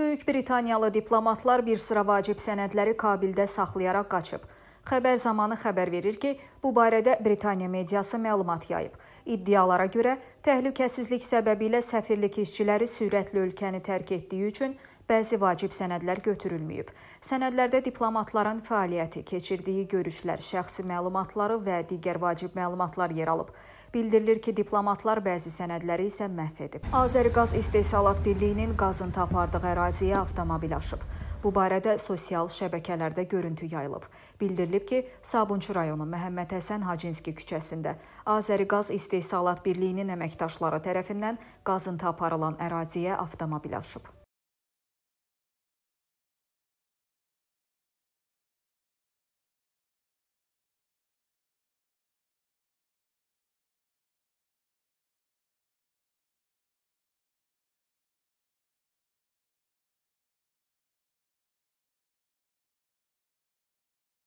Böyük Britaniyalı diplomatlar bir sıra vacib sənədləri Kabildə saxlayaraq qaçıb. Xəbər zamanı xəbər verir ki, bu barədə Britaniya mediası məlumat yayıb. İddialara görə təhlükəsizlik səbəbilə səfirlik işçiləri sürətlə ölkəni tərk etdiyi üçün bəzi vacib sənədlər götürülməyib. Sənədlərdə diplomatların fəaliyyəti, keçirdiyi görüşlər, şəxsi məlumatları və digər vacib məlumatlar yer alıb. Bildirilir ki, diplomatlar bəzi sənədləri isə məhv edib. Azərqaz İstehsalat Birliyinin qazın tapardığı əraziyə avtomobil aşıb. Bu barədə sosial şəbəkələrdə görüntü yayılıb. Bildirilib ki, Sabunçu rayonu Məhəmməd Həsən Hacinski küçəsində Azərqaz İstehsalat Birliyinin əməkdaşları tərəfindən qazın taparılan əraziyə avtomobil aşıb.